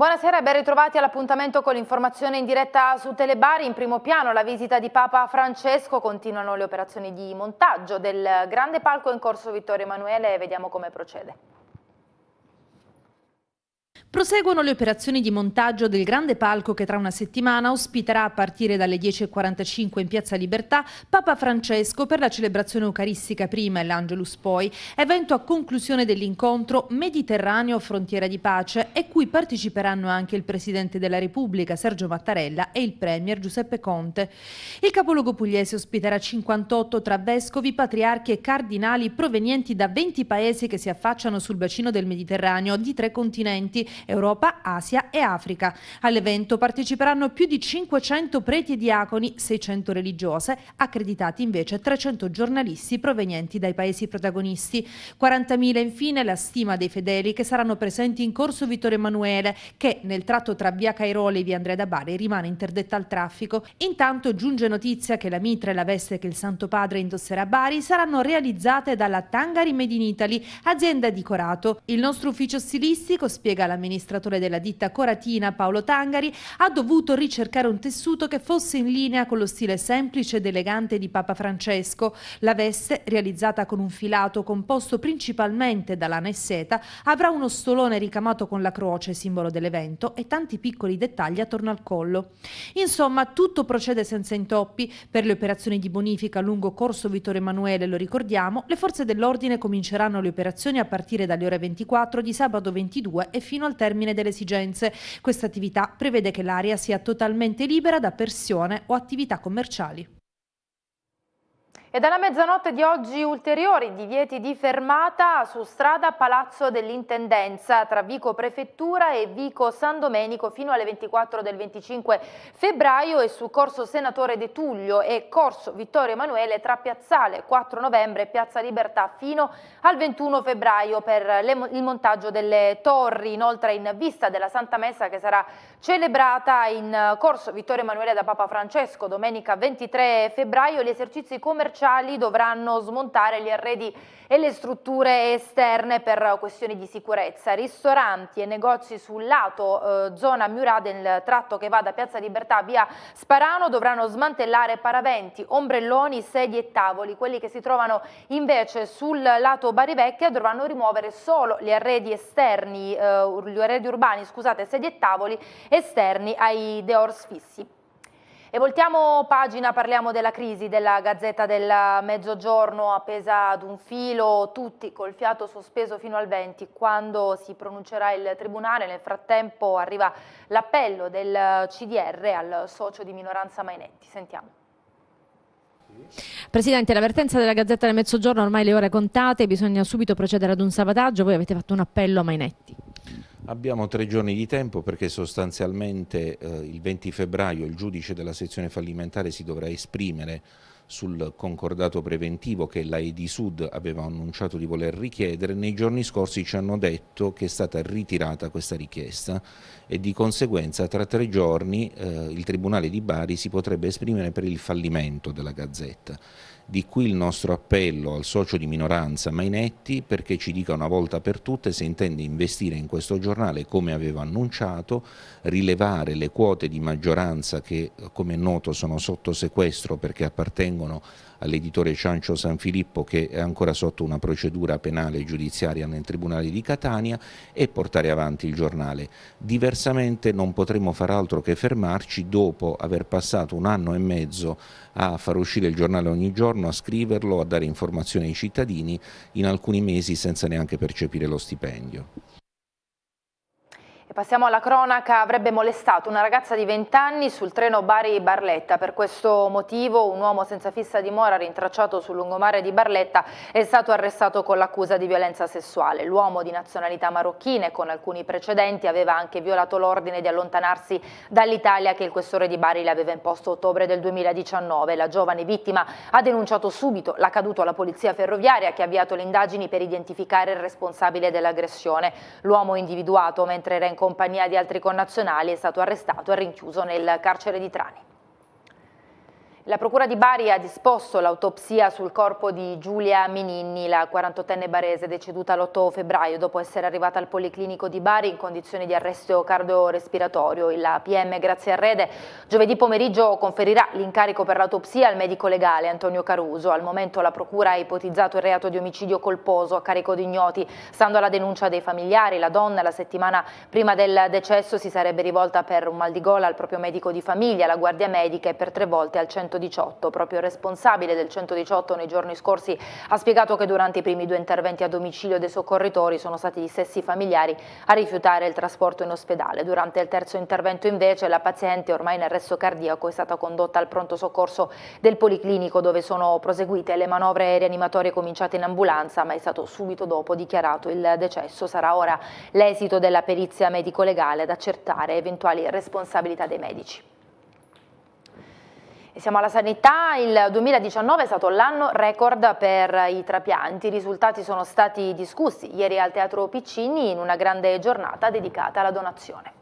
Buonasera e ben ritrovati all'appuntamento con l'informazione in diretta su Telebari. In primo piano la visita di Papa Francesco, continuano le operazioni di montaggio del grande palco in corso Vittorio Emanuele e vediamo come procede. Proseguono le operazioni di montaggio del grande palco che tra una settimana ospiterà a partire dalle 10.45 in Piazza Libertà Papa Francesco per la celebrazione eucaristica prima e l'Angelus poi, evento a conclusione dell'incontro Mediterraneo Frontiera di Pace e cui parteciperanno anche il Presidente della Repubblica Sergio Mattarella e il Premier Giuseppe Conte. Il capoluogo pugliese ospiterà 58 tra vescovi, patriarchi e cardinali provenienti da 20 paesi che si affacciano sul bacino del Mediterraneo di tre continenti Europa, Asia e Africa. All'evento parteciperanno più di 500 preti e diaconi, 600 religiose, accreditati invece 300 giornalisti provenienti dai paesi protagonisti. 40.000 infine la stima dei fedeli che saranno presenti in corso Vittorio Emanuele, che nel tratto tra via Cairoli e via Andrea da Bari rimane interdetta al traffico. Intanto giunge notizia che la mitra e la veste che il Santo Padre indosserà a Bari saranno realizzate dalla Tangari Made in Italy, azienda di Corato. Il nostro ufficio stilistico spiega la menzionata amministratore della ditta Coratina Paolo Tangari, ha dovuto ricercare un tessuto che fosse in linea con lo stile semplice ed elegante di Papa Francesco. La veste, realizzata con un filato composto principalmente da lana e seta, avrà uno stolone ricamato con la croce, simbolo dell'evento, e tanti piccoli dettagli attorno al collo. Insomma, tutto procede senza intoppi. Per le operazioni di bonifica lungo corso Vittorio Emanuele, lo ricordiamo, le forze dell'ordine cominceranno le operazioni a partire dalle ore 24 di sabato 22 e fino al termine delle esigenze. Questa attività prevede che l'area sia totalmente libera da persone o attività commerciali. E dalla mezzanotte di oggi ulteriori divieti di fermata su strada Palazzo dell'Intendenza tra Vico Prefettura e Vico San Domenico fino alle 24 del 25 febbraio e su Corso Senatore De Tullio e Corso Vittorio Emanuele tra Piazzale 4 novembre e Piazza Libertà fino al 21 febbraio per il montaggio delle torri. Inoltre in vista della Santa Messa che sarà Celebrata in eh, corso Vittorio Emanuele da Papa Francesco domenica 23 febbraio, gli esercizi commerciali dovranno smontare gli arredi e le strutture esterne per questioni di sicurezza. Ristoranti e negozi sul lato eh, zona Miura del tratto che va da Piazza Libertà via Sparano dovranno smantellare paraventi, ombrelloni, sedie e tavoli. Quelli che si trovano invece sul lato Bari Vecchia dovranno rimuovere solo gli arredi esterni, eh, gli arredi urbani, scusate, sedie e tavoli esterni ai deors fissi. E voltiamo pagina, parliamo della crisi della Gazzetta del Mezzogiorno appesa ad un filo, tutti col fiato sospeso fino al 20, quando si pronuncerà il Tribunale. Nel frattempo arriva l'appello del CDR al socio di minoranza Mainetti. Sentiamo. Presidente, l'avvertenza della Gazzetta del Mezzogiorno ormai le ore contate, bisogna subito procedere ad un sabotaggio, voi avete fatto un appello a Mainetti. Abbiamo tre giorni di tempo perché sostanzialmente eh, il 20 febbraio il giudice della sezione fallimentare si dovrà esprimere sul concordato preventivo che la EDI Sud aveva annunciato di voler richiedere, nei giorni scorsi ci hanno detto che è stata ritirata questa richiesta e di conseguenza tra tre giorni eh, il Tribunale di Bari si potrebbe esprimere per il fallimento della Gazzetta. Di qui il nostro appello al socio di minoranza Mainetti perché ci dica una volta per tutte se intende investire in questo giornale come aveva annunciato, rilevare le quote di maggioranza che come è noto sono sotto sequestro perché appartengono all'editore Ciancio San Filippo che è ancora sotto una procedura penale giudiziaria nel Tribunale di Catania e portare avanti il giornale. Diversamente non potremo far altro che fermarci dopo aver passato un anno e mezzo a far uscire il giornale ogni giorno, a scriverlo, a dare informazioni ai cittadini, in alcuni mesi senza neanche percepire lo stipendio. E passiamo alla cronaca, avrebbe molestato una ragazza di 20 anni sul treno Bari-Barletta. Per questo motivo un uomo senza fissa dimora rintracciato sul lungomare di Barletta è stato arrestato con l'accusa di violenza sessuale. L'uomo di nazionalità marocchina e con alcuni precedenti aveva anche violato l'ordine di allontanarsi dall'Italia che il questore di Bari le aveva imposto ottobre del 2019. La giovane vittima ha denunciato subito l'accaduto alla polizia ferroviaria che ha avviato le indagini per identificare il responsabile dell'aggressione. L'uomo individuato mentre era in in compagnia di altri connazionali, è stato arrestato e rinchiuso nel carcere di Trani. La Procura di Bari ha disposto l'autopsia sul corpo di Giulia Mininni, la 48enne barese deceduta l'8 febbraio dopo essere arrivata al Policlinico di Bari in condizioni di arresto cardiorespiratorio. Il PM Grazia Arrede giovedì pomeriggio conferirà l'incarico per l'autopsia al medico legale Antonio Caruso. Al momento la Procura ha ipotizzato il reato di omicidio colposo a carico di ignoti. Stando alla denuncia dei familiari, la donna la settimana prima del decesso si sarebbe rivolta per un mal di gola al proprio medico di famiglia, la guardia medica e per tre volte al centro 118. Proprio il responsabile del 118 nei giorni scorsi ha spiegato che durante i primi due interventi a domicilio dei soccorritori sono stati gli stessi familiari a rifiutare il trasporto in ospedale. Durante il terzo intervento invece la paziente ormai in arresto cardiaco è stata condotta al pronto soccorso del Policlinico dove sono proseguite le manovre rianimatorie cominciate in ambulanza ma è stato subito dopo dichiarato il decesso. Sarà ora l'esito della perizia medico-legale ad accertare eventuali responsabilità dei medici. Siamo alla sanità, il 2019 è stato l'anno record per i trapianti, i risultati sono stati discussi ieri al Teatro Piccini in una grande giornata dedicata alla donazione.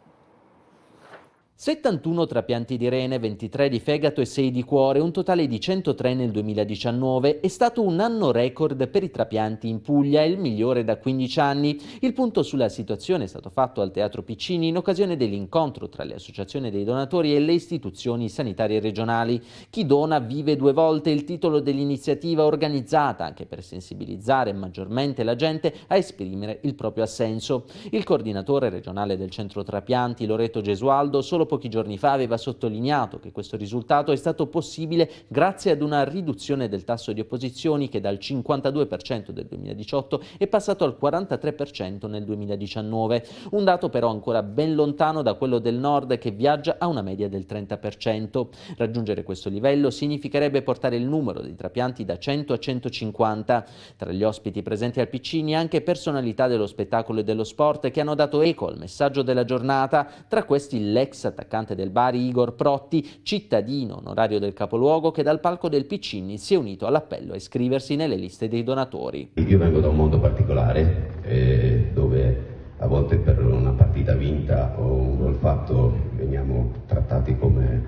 71 trapianti di rene, 23 di fegato e 6 di cuore, un totale di 103 nel 2019, è stato un anno record per i trapianti in Puglia, il migliore da 15 anni. Il punto sulla situazione è stato fatto al Teatro Piccini in occasione dell'incontro tra le associazioni dei donatori e le istituzioni sanitarie regionali. Chi dona vive due volte il titolo dell'iniziativa organizzata anche per sensibilizzare maggiormente la gente a esprimere il proprio assenso. Il coordinatore regionale del centro trapianti, Loreto Gesualdo, solo pochi giorni fa aveva sottolineato che questo risultato è stato possibile grazie ad una riduzione del tasso di opposizioni che dal 52% del 2018 è passato al 43% nel 2019, un dato però ancora ben lontano da quello del nord che viaggia a una media del 30%. Raggiungere questo livello significherebbe portare il numero dei trapianti da 100 a 150. Tra gli ospiti presenti al Piccini anche personalità dello spettacolo e dello sport che hanno dato eco al messaggio della giornata, tra questi l'ex attaccante del Bari Igor Protti, cittadino onorario del capoluogo, che dal palco del Piccini si è unito all'appello a iscriversi nelle liste dei donatori. Io vengo da un mondo particolare eh, dove a volte per una partita vinta o un gol fatto veniamo trattati come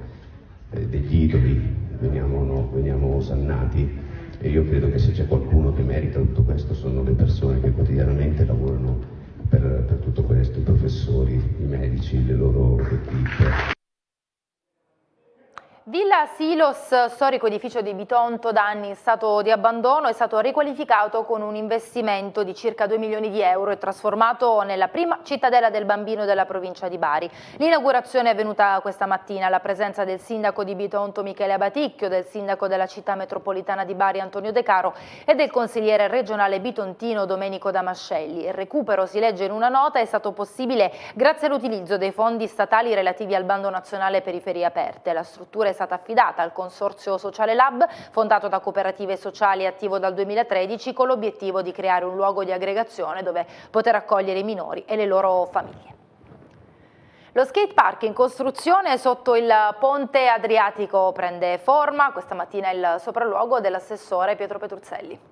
eh, degli idoli, veniamo, no, veniamo osannati e io credo che se c'è qualcuno che merita tutto questo sono le persone che quotidianamente lavorano per, per tutto questo, i professori, i medici, le loro equip. Villa Silos, storico edificio di Bitonto da anni in stato di abbandono, è stato riqualificato con un investimento di circa 2 milioni di euro e trasformato nella prima cittadella del bambino della provincia di Bari. L'inaugurazione è venuta questa mattina alla presenza del sindaco di Bitonto Michele Abaticchio, del sindaco della città metropolitana di Bari Antonio De Caro e del consigliere regionale bitontino Domenico Damascelli. Il recupero, si legge in una nota, è stato possibile grazie all'utilizzo dei fondi statali relativi al bando nazionale periferie aperte. La struttura è è stata affidata al Consorzio Sociale Lab, fondato da cooperative sociali attivo dal 2013, con l'obiettivo di creare un luogo di aggregazione dove poter accogliere i minori e le loro famiglie. Lo skate park in costruzione sotto il ponte Adriatico prende forma, questa mattina il sopralluogo dell'assessore Pietro Petruzzelli.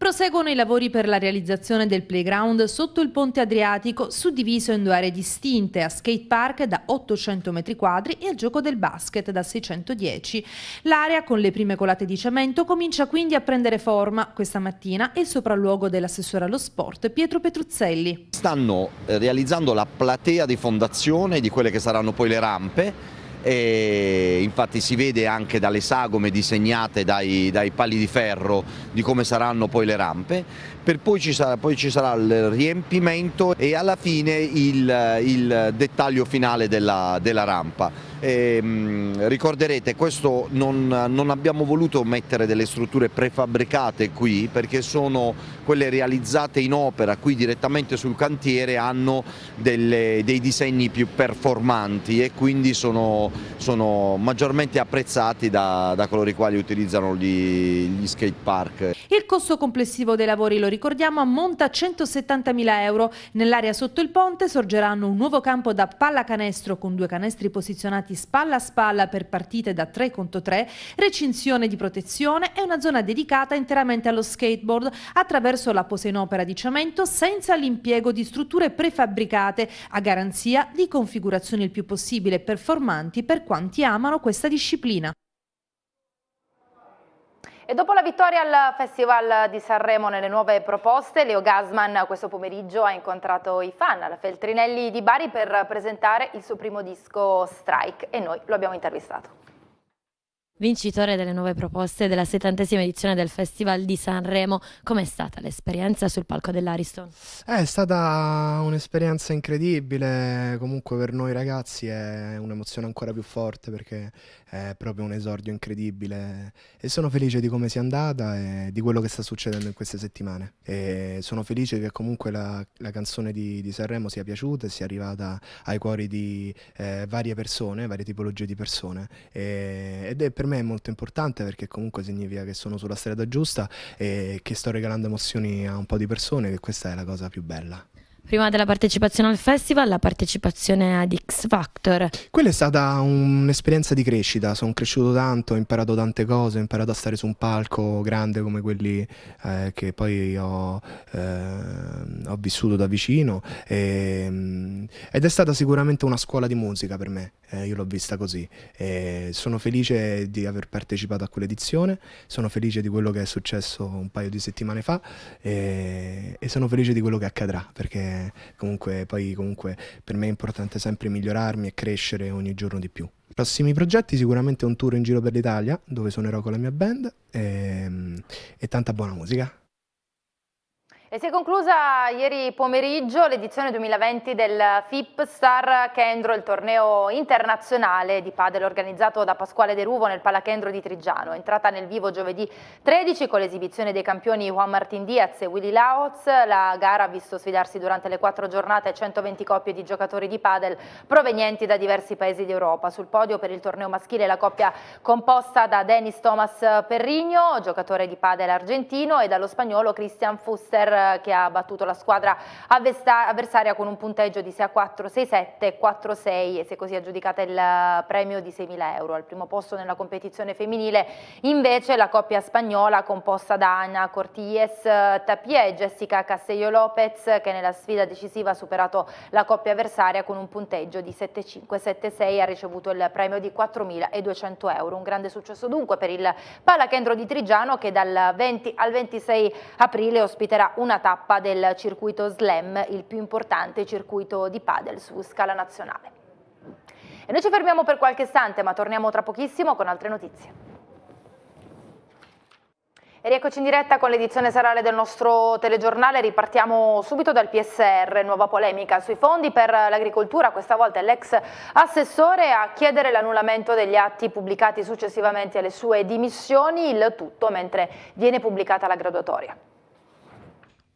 Proseguono i lavori per la realizzazione del playground sotto il ponte Adriatico, suddiviso in due aree distinte, a skate park da 800 metri quadri e al gioco del basket da 610. L'area, con le prime colate di cemento, comincia quindi a prendere forma. Questa mattina è il sopralluogo dell'assessore allo sport Pietro Petruzzelli. Stanno eh, realizzando la platea di fondazione di quelle che saranno poi le rampe e infatti si vede anche dalle sagome disegnate dai, dai pali di ferro di come saranno poi le rampe, per poi ci sarà, poi ci sarà il riempimento e alla fine il, il dettaglio finale della, della rampa. Ehm, ricorderete questo non, non, abbiamo voluto mettere delle strutture prefabbricate qui perché sono quelle realizzate in opera qui direttamente sul cantiere hanno delle, dei disegni più performanti e quindi sono, sono maggiormente apprezzati da, da, coloro i quali utilizzano gli, gli skate park. Il costo complessivo dei lavori, lo ricordiamo, ammonta a 170 mila euro. Nell'area sotto il ponte sorgeranno un nuovo campo da pallacanestro con due canestri posizionati schierati spalla a spalla per partite da 3 contro 3, recinzione di protezione e una zona dedicata interamente allo skateboard attraverso la posa in opera di cemento senza l'impiego di strutture prefabbricate a garanzia di configurazioni il più possibile performanti per quanti amano questa disciplina. E dopo la vittoria al Festival di Sanremo nelle nuove proposte, Leo Gasman questo pomeriggio ha incontrato i fan alla Feltrinelli di Bari per presentare il suo primo disco Strike e noi lo abbiamo intervistato vincitore delle nuove proposte della settantesima edizione del Festival di Sanremo. Com'è stata l'esperienza sul palco dell'Ariston? Eh, è stata un'esperienza incredibile, comunque per noi ragazzi è un'emozione ancora più forte perché è proprio un esordio incredibile e sono felice di come sia andata e di quello che sta succedendo in queste settimane. E sono felice che comunque la, la canzone di, di, Sanremo sia piaciuta e sia arrivata ai cuori di eh, varie persone, varie tipologie di persone e, ed è per me è molto importante perché comunque significa che sono sulla strada giusta e che sto regalando emozioni a un po' di persone, che questa è la cosa più bella prima della partecipazione al festival, la partecipazione ad X Factor. Quella è stata un'esperienza di crescita, sono cresciuto tanto, ho imparato tante cose, ho imparato a stare su un palco grande come quelli eh, che poi ho, eh, ho, vissuto da vicino e, ehm, ed è stata sicuramente una scuola di musica per me, eh, io l'ho vista così. E sono felice di aver partecipato a quell'edizione, sono felice di quello che è successo un paio di settimane fa e, eh, e sono felice di quello che accadrà perché comunque, poi comunque per me è importante sempre migliorarmi e crescere ogni giorno di più. Prossimi progetti sicuramente un tour in giro per l'Italia dove suonerò con la mia band e, ehm, e tanta buona musica. E si è conclusa ieri pomeriggio l'edizione 2020 del FIP Star Kendro, il torneo internazionale di padel organizzato da Pasquale De Ruvo nel Palachendro di Trigiano, entrata nel vivo giovedì 13 con l'esibizione dei campioni Juan Martín Diaz e Willy Laoz. La gara ha visto sfidarsi durante le quattro giornate 120 coppie di giocatori di padel provenienti da diversi paesi d'Europa. Sul podio per il torneo maschile la coppia composta da Denis Thomas Perrigno, giocatore di padel argentino, e dallo spagnolo Christian Fuster che ha battuto la squadra avversaria con un punteggio di 6 a 4, 6 7 e 4 6 e si è così aggiudicata il premio di 6.000 euro. Al primo posto nella competizione femminile invece la coppia spagnola composta da Anna Corties Tapie e Jessica Castello Lopez che nella sfida decisiva ha superato la coppia avversaria con un punteggio di 7-5-7-6 e ha ricevuto il premio di 4.200 euro. Un grande successo dunque per il Palacendro di Trigiano che dal 20 al 26 aprile ospiterà un una tappa del circuito Slam, il più importante circuito di padel su scala nazionale. E noi ci fermiamo per qualche istante, ma torniamo tra pochissimo con altre notizie. E rieccoci in diretta con l'edizione serale del nostro telegiornale, ripartiamo subito dal PSR, nuova polemica sui fondi per l'agricoltura, questa volta è l'ex assessore a chiedere l'annullamento degli atti pubblicati successivamente alle sue dimissioni, il tutto mentre viene pubblicata la graduatoria.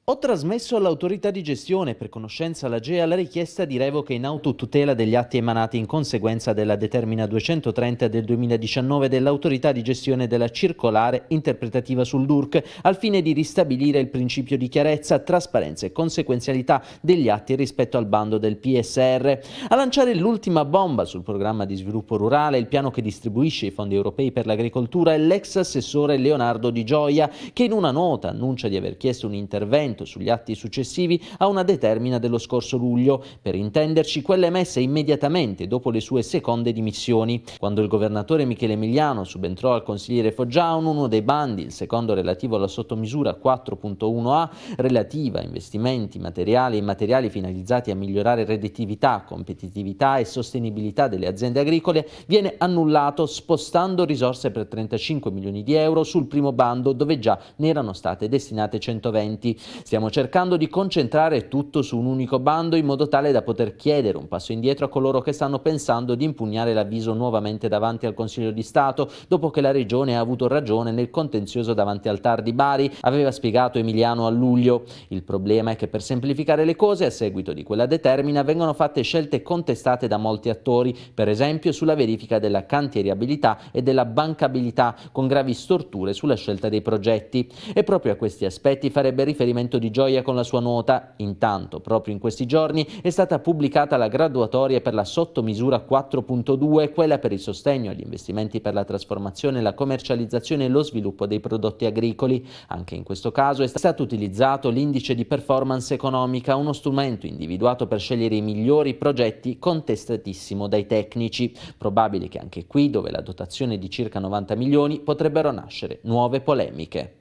Ho trasmesso all'autorità di gestione per conoscenza la GEA la richiesta di revoca in autotutela degli atti emanati in conseguenza della determina 230 del 2019 dell'autorità di gestione della circolare interpretativa sul DURC al fine di ristabilire il principio di chiarezza, trasparenza e conseguenzialità degli atti rispetto al bando del PSR. A lanciare l'ultima bomba sul programma di sviluppo rurale, il piano che distribuisce i fondi europei per l'agricoltura è l'ex assessore Leonardo Di Gioia che in una nota annuncia di aver chiesto un intervento intervento sugli atti successivi a una determina dello scorso luglio, per intenderci quella emessa immediatamente dopo le sue seconde dimissioni. Quando il governatore Michele Emiliano subentrò al consigliere Foggiano, uno dei bandi, il secondo relativo alla sottomisura 4.1a, relativa a investimenti materiali e materiali finalizzati a migliorare redditività, competitività e sostenibilità delle aziende agricole, viene annullato spostando risorse per 35 milioni di euro sul primo bando dove già ne erano state destinate 120. Stiamo cercando di concentrare tutto su un unico bando in modo tale da poter chiedere un passo indietro a coloro che stanno pensando di impugnare l'avviso nuovamente davanti al Consiglio di Stato dopo che la Regione ha avuto ragione nel contenzioso davanti al TAR di Bari, aveva spiegato Emiliano a luglio. Il problema è che per semplificare le cose, a seguito di quella determina, vengono fatte scelte contestate da molti attori, per esempio sulla verifica della cantieriabilità e della bancabilità, con gravi storture sulla scelta dei progetti. E proprio a questi aspetti farebbe riferimento momento di gioia con la sua nota. Intanto, proprio in questi giorni, è stata pubblicata la graduatoria per la sottomisura 4.2, quella per il sostegno agli investimenti per la trasformazione, la commercializzazione e lo sviluppo dei prodotti agricoli. Anche in questo caso è stato utilizzato l'indice di performance economica, uno strumento individuato per scegliere i migliori progetti contestatissimo dai tecnici. Probabile che anche qui, dove la dotazione è di circa 90 milioni, potrebbero nascere nuove polemiche.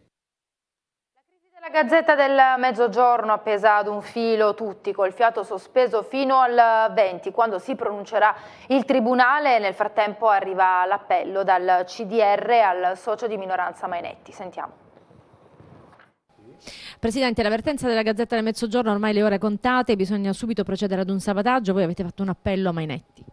Gazzetta del Mezzogiorno appesa ad un filo tutti col fiato sospeso fino al 20 quando si pronuncerà il Tribunale nel frattempo arriva l'appello dal CDR al socio di minoranza Mainetti. Sentiamo. Presidente, l'avvertenza della Gazzetta del Mezzogiorno ormai le ore contate, bisogna subito procedere ad un sabotaggio, voi avete fatto un appello a Mainetti.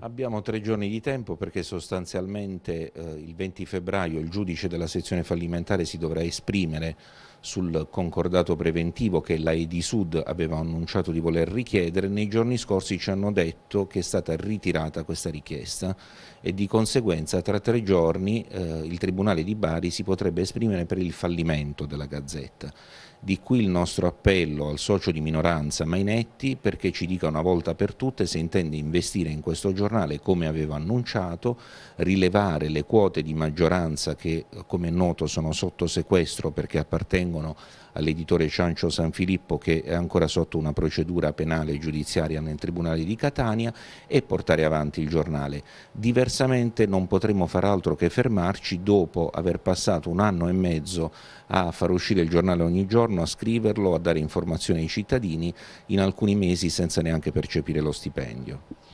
Abbiamo tre giorni di tempo perché sostanzialmente eh, il 20 febbraio il giudice della sezione fallimentare si dovrà esprimere sul concordato preventivo che la Edi Sud aveva annunciato di voler richiedere. Nei giorni scorsi ci hanno detto che è stata ritirata questa richiesta e di conseguenza tra tre giorni eh, il Tribunale di Bari si potrebbe esprimere per il fallimento della Gazzetta. Di qui il nostro appello al socio di minoranza Mainetti perché ci dica una volta per tutte se intende investire in questo giornale come aveva annunciato, rilevare le quote di maggioranza che come è noto sono sotto sequestro perché appartengono all'editore Ciancio San Filippo che è ancora sotto una procedura penale e giudiziaria nel Tribunale di Catania e portare avanti il giornale. Diversamente non potremo far altro che fermarci dopo aver passato un anno e mezzo a far uscire il giornale ogni giorno, a scriverlo, a dare informazioni ai cittadini in alcuni mesi senza neanche percepire lo stipendio.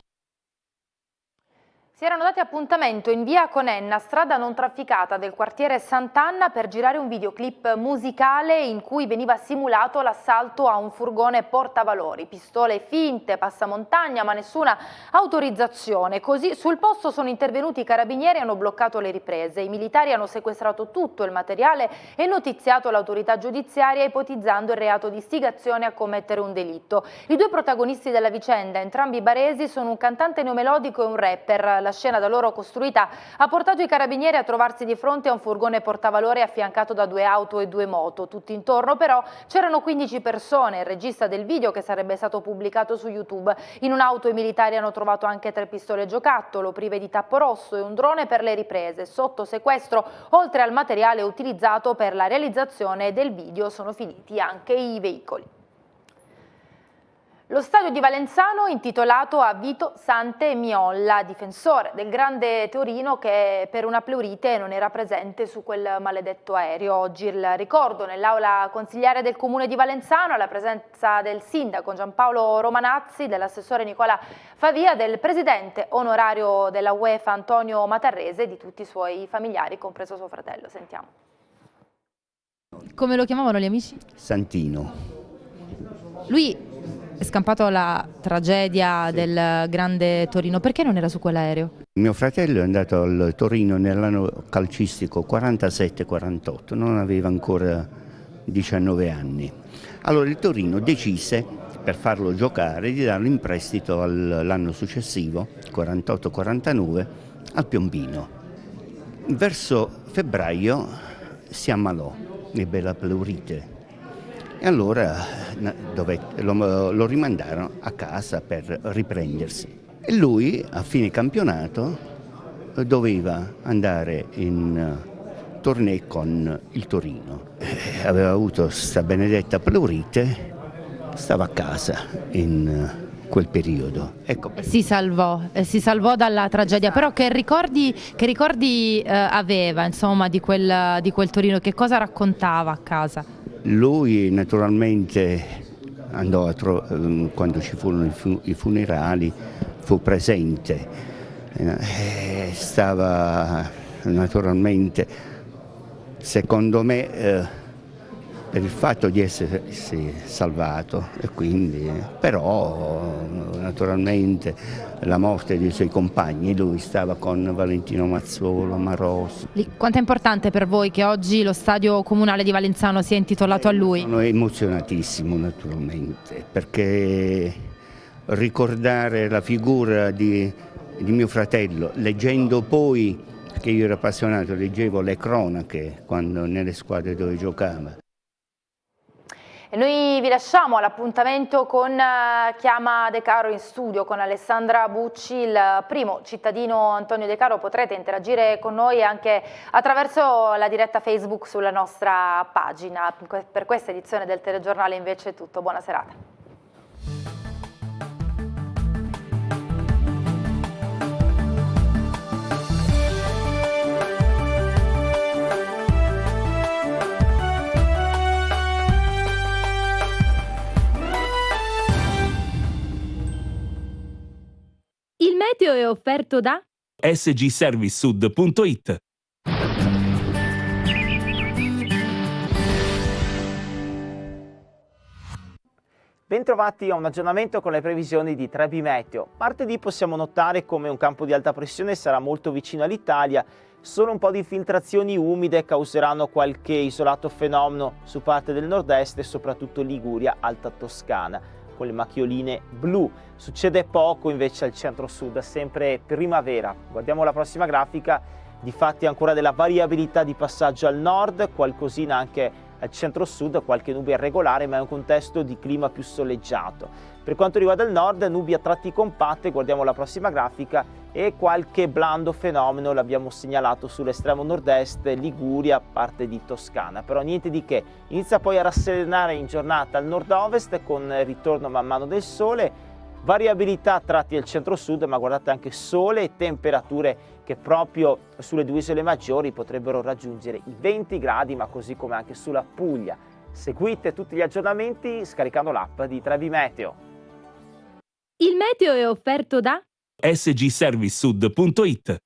Si erano dati appuntamento in via Conenna, strada non trafficata del quartiere Sant'Anna, per girare un videoclip musicale in cui veniva simulato l'assalto a un furgone portavalori. Pistole finte, passamontagna, ma nessuna autorizzazione. Così sul posto sono intervenuti i carabinieri e hanno bloccato le riprese. I militari hanno sequestrato tutto il materiale e notiziato l'autorità giudiziaria ipotizzando il reato di istigazione a commettere un delitto. I due protagonisti della vicenda, entrambi baresi, sono un cantante neomelodico e un rapper alla scena da loro costruita ha portato i carabinieri a trovarsi di fronte a un furgone portavalore affiancato da due auto e due moto. Tutti intorno però c'erano 15 persone, il regista del video che sarebbe stato pubblicato su YouTube. In un'auto i militari hanno trovato anche tre pistole giocattolo, prive di tappo rosso e un drone per le riprese. Sotto sequestro, oltre al materiale utilizzato per la realizzazione del video, sono finiti anche i veicoli. Lo stadio di Valenzano intitolato a Vito Sante Miolla, difensore del grande Torino che per una pleurite non era presente su quel maledetto aereo. Oggi il ricordo nell'aula consigliare del comune di Valenzano alla presenza del sindaco Giampaolo Romanazzi, dell'assessore Nicola Favia, del presidente onorario della UEFA Antonio Matarrese e di tutti i suoi familiari, compreso suo fratello. Sentiamo. Come lo chiamavano gli amici? Santino. Lui è scampato la tragedia sì. del grande Torino, perché non era su quell'aereo? Mio fratello è andato al Torino nell'anno calcistico 47-48, non aveva ancora 19 anni. Allora il Torino decise per farlo giocare di darlo in prestito all'anno successivo, 48-49, al Piombino. Verso febbraio si ammalò, ebbe la pleurite e allora dovette, lo, lo rimandarono a casa per riprendersi. E lui a fine campionato doveva andare in eh, tournée con il Torino. Eh, aveva avuto questa benedetta pleurite, stava a casa in eh, quel periodo. Ecco si salvò, si salvò dalla tragedia, però che ricordi, che ricordi eh, aveva insomma, di, quel, di quel Torino, che cosa raccontava a casa? Lui naturalmente andò a ehm, quando ci furono i, fu- i funerali fu presente, eh, stava naturalmente, secondo me, eh, per il fatto di essersi salvato quindi, però naturalmente la morte dei suoi compagni, lui stava con Valentino Mazzuolo, Maros. Quanto è importante per voi che oggi lo stadio comunale di Valenzano sia intitolato eh, a lui? Sono emozionatissimo naturalmente perché ricordare la figura di, di mio fratello, leggendo poi perché io ero appassionato, leggevo le cronache quando, nelle squadre dove giocava. E noi vi lasciamo all'appuntamento con eh, Chiama De Caro in studio con Alessandra Bucci, il primo cittadino Antonio De Caro. Potrete interagire con noi anche attraverso la diretta Facebook sulla nostra pagina. Per questa edizione del telegiornale invece è tutto. Buona serata. meteo è offerto da sgservicesud.it Bentrovati a un aggiornamento con le previsioni di Trebi Meteo. Martedì possiamo notare come un campo di alta pressione sarà molto vicino all'Italia. Solo un po' di infiltrazioni umide causeranno qualche isolato fenomeno su parte del nord-est e soprattutto Liguria, Alta Toscana con le macchioline blu. Succede poco invece al centro-sud, sempre primavera. Guardiamo la prossima grafica, difatti ancora della variabilità di passaggio al nord, qualcosina anche al centro-sud, qualche nube irregolare, ma è un contesto di clima più soleggiato. Per quanto riguarda il nord, nubi a tratti compatte, guardiamo la prossima grafica, e qualche blando fenomeno l'abbiamo segnalato sull'estremo nord-est, Liguria, parte di Toscana, però niente di che. Inizia poi a rasserenare in giornata al nord-ovest con ritorno man mano del sole, variabilità a tratti al centro-sud, ma guardate anche sole e temperature che proprio sulle due isole maggiori potrebbero raggiungere i 20 gradi, ma così come anche sulla Puglia. Seguite tutti gli aggiornamenti scaricando l'app di Trevi Meteo. Il meteo è offerto da sgservicesud.it